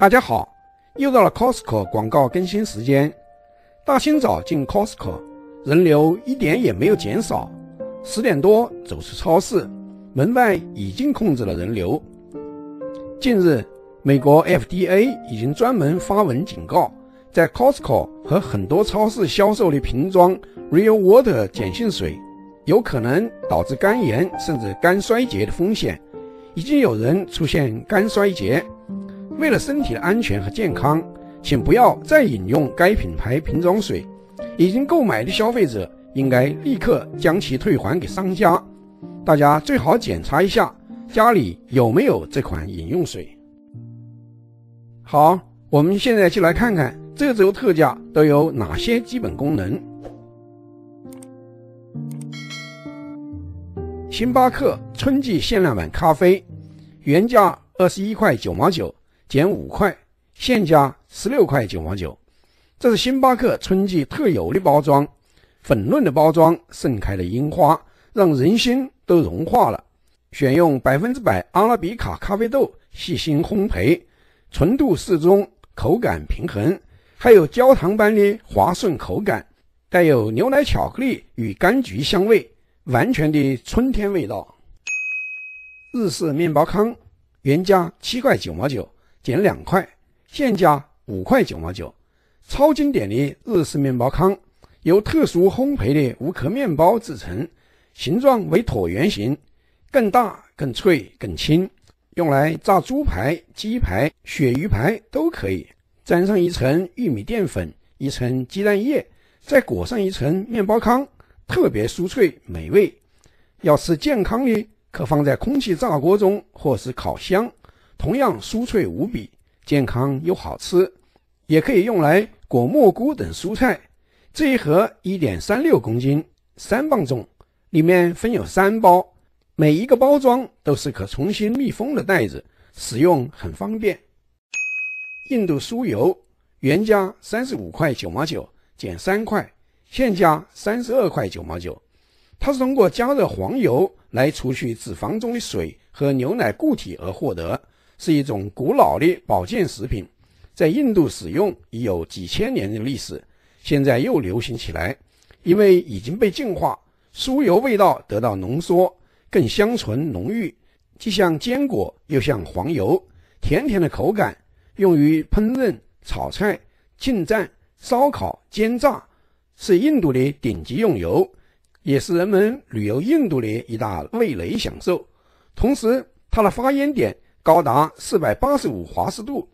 大家好，又到了 Costco 广告更新时间。大清早进 Costco，人流一点也没有减少。十点多走出超市，门外已经控制了人流。近日，美国 FDA 已经专门发文警告，在 Costco 和很多超市销售的瓶装 Real Water 碱性水，有可能导致肝炎甚至肝衰竭的风险，已经有人出现肝衰竭。为了身体的安全和健康，请不要再饮用该品牌瓶装水。已经购买的消费者应该立刻将其退还给商家。大家最好检查一下家里有没有这款饮用水。好，我们现在就来看看这周特价都有哪些基本功能。星巴克春季限量版咖啡，原价二十一块九毛九。减五块，现价十六块九毛九。这是星巴克春季特有的包装，粉嫩的包装，盛开的樱花，让人心都融化了。选用百分之百阿拉比卡咖啡豆，细心烘焙，纯度适中，口感平衡，还有焦糖般的滑顺口感，带有牛奶巧克力与柑橘香味，完全的春天味道。日式面包糠原价七块九毛九。减两块，现价五块九毛九。超经典的日式面包糠，由特殊烘焙的无壳面包制成，形状为椭圆形，更大、更脆、更轻。用来炸猪排、鸡排、鳕鱼排都可以。沾上一层玉米淀粉，一层鸡蛋液，再裹上一层面包糠，特别酥脆美味。要吃健康的，可放在空气炸锅中或是烤箱。同样酥脆无比，健康又好吃，也可以用来裹蘑菇等蔬菜。这一盒一点三六公斤，三磅重，里面分有三包，每一个包装都是可重新密封的袋子，使用很方便。印度酥油原价三十五块九毛九，减三块，现价三十二块九毛九。它是通过加热黄油来除去脂肪中的水和牛奶固体而获得。是一种古老的保健食品，在印度使用已有几千年的历史，现在又流行起来，因为已经被净化，酥油味道得到浓缩，更香醇浓郁，既像坚果又像黄油，甜甜的口感，用于烹饪、炒菜、浸蘸、烧烤、煎炸，是印度的顶级用油，也是人们旅游印度的一大味蕾享受。同时，它的发烟点。高达四百八十五华氏度，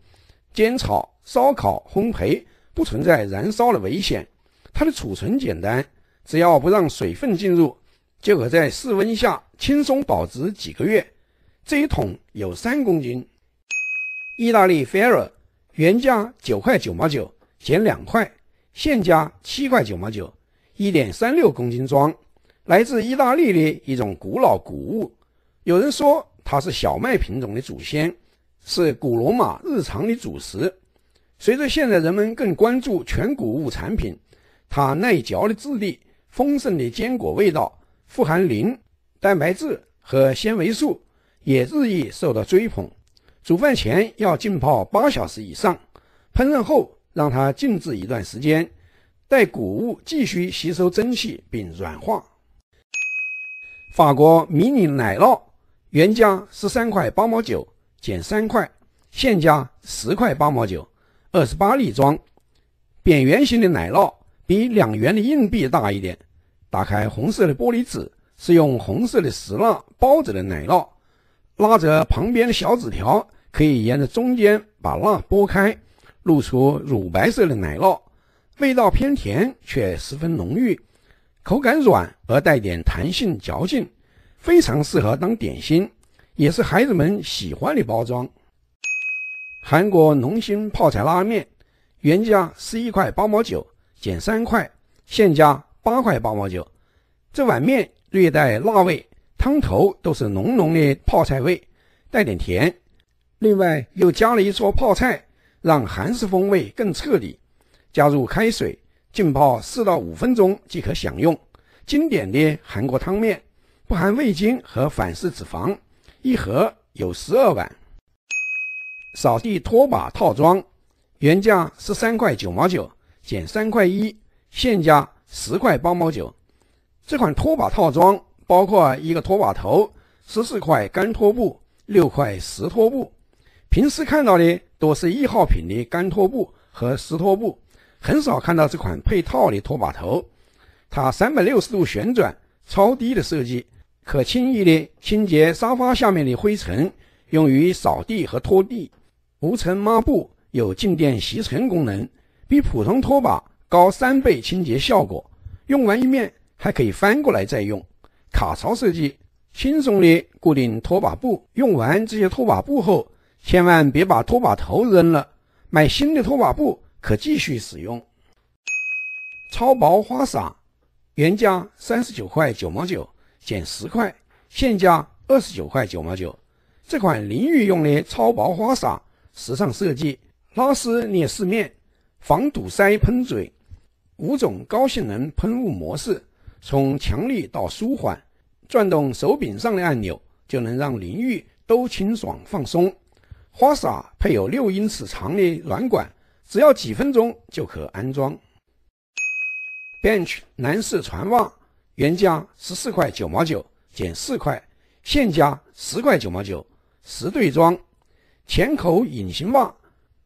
煎炒、烧烤、烘焙不存在燃烧的危险。它的储存简单，只要不让水分进入，就可在室温下轻松保值几个月。这一桶有三公斤。意大利 r 拉，原价九块九毛九，减两块，现价七块九毛九，一点三六公斤装，来自意大利的一种古老谷物。有人说。它是小麦品种的祖先，是古罗马日常的主食。随着现在人们更关注全谷物产品，它耐嚼的质地、丰盛的坚果味道、富含磷、蛋白质和纤维素，也日益受到追捧。煮饭前要浸泡八小时以上，烹饪后让它静置一段时间，待谷物继续吸收蒸汽并软化。法国迷你奶酪。原价十三块八毛九，减三块，现价十块八毛九。二十八粒装，扁圆形的奶酪比两元的硬币大一点。打开红色的玻璃纸，是用红色的石蜡包着的奶酪。拉着旁边的小纸条，可以沿着中间把蜡剥开，露出乳白色的奶酪。味道偏甜，却十分浓郁，口感软而带点弹性嚼劲。非常适合当点心，也是孩子们喜欢的包装。韩国农心泡菜拉面，原价十一块八毛九，减三块，现价八块八毛九。这碗面略带辣味，汤头都是浓浓的泡菜味，带点甜。另外又加了一撮泡菜，让韩式风味更彻底。加入开水浸泡四到五分钟即可享用，经典的韩国汤面。不含味精和反式脂肪，一盒有十二碗。扫地拖把套装原价十三块九毛九，减三块一，现价十块八毛九。这款拖把套装包括一个拖把头、十四块干拖布、六块湿拖布。平时看到的都是易耗品的干拖布和湿拖布，很少看到这款配套的拖把头。它三百六十度旋转，超低的设计。可轻易的清洁沙发下面的灰尘，用于扫地和拖地。无尘抹布有静电吸尘功能，比普通拖把高三倍清洁效果。用完一面还可以翻过来再用。卡槽设计，轻松的固定拖把布。用完这些拖把布后，千万别把拖把头扔了，买新的拖把布可继续使用。超薄花洒，原价三十九块九毛九。减十块，现价二十九块九毛九。这款淋浴用的超薄花洒，时尚设计，拉丝捏四面，防堵塞喷嘴，五种高性能喷雾模式，从强力到舒缓，转动手柄上的按钮就能让淋浴都清爽放松。花洒配有六英尺长的软管，只要几分钟就可安装。Bench 男士船袜。原价十四块九毛九，减四块，现价十块九毛九。十对装，浅口隐形袜，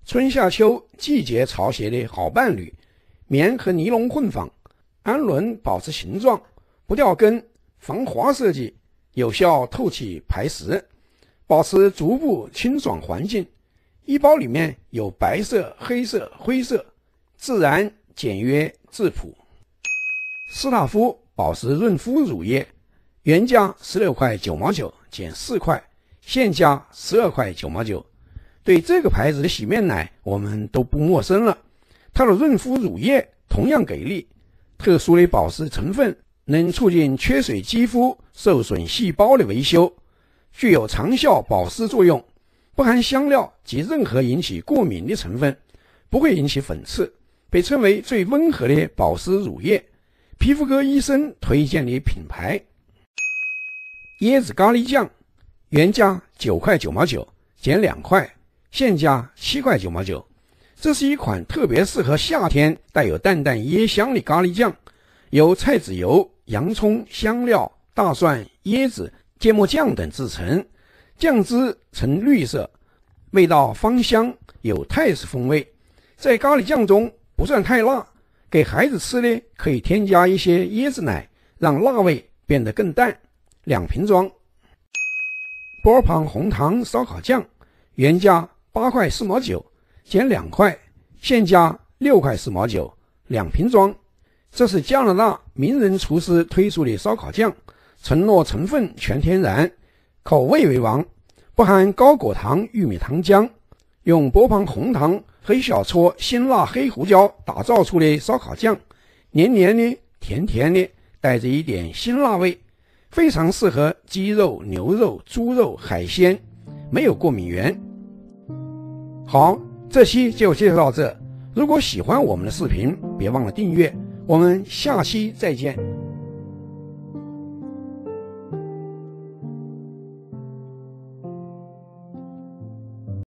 春夏秋季节潮鞋的好伴侣。棉和尼龙混纺，氨纶保持形状，不掉跟，防滑设计，有效透气排湿，保持足部清爽环境。一包里面有白色、黑色、灰色，自然简约质朴。斯达夫。保湿润肤乳液，原价十六块九毛九，减四块，现价十二块九毛九。对这个牌子的洗面奶，我们都不陌生了。它的润肤乳液同样给力，特殊的保湿成分能促进缺水肌肤受损细胞的维修，具有长效保湿作用，不含香料及任何引起过敏的成分，不会引起粉刺，被称为最温和的保湿乳液。皮肤科医生推荐的品牌椰子咖喱酱，原价九块九毛九，减两块，现价七块九毛九。这是一款特别适合夏天、带有淡淡椰香的咖喱酱，由菜籽油、洋葱、香料、大蒜、椰子、芥末酱等制成。酱汁呈绿色，味道芳香，有泰式风味，在咖喱酱中不算太辣。给孩子吃呢，可以添加一些椰子奶，让辣味变得更淡。两瓶装。波旁红糖烧烤酱，原价八块四毛九，减两块，现价六块四毛九，两瓶装。这是加拿大名人厨师推出的烧烤酱，承诺成分全天然，口味为王，不含高果糖玉米糖浆，用波旁红糖。和一小撮辛辣黑胡椒打造出的烧烤酱，黏黏的、甜甜的，带着一点辛辣味，非常适合鸡肉、牛肉、猪肉、海鲜，没有过敏源。好，这期就介绍到这。如果喜欢我们的视频，别忘了订阅。我们下期再见。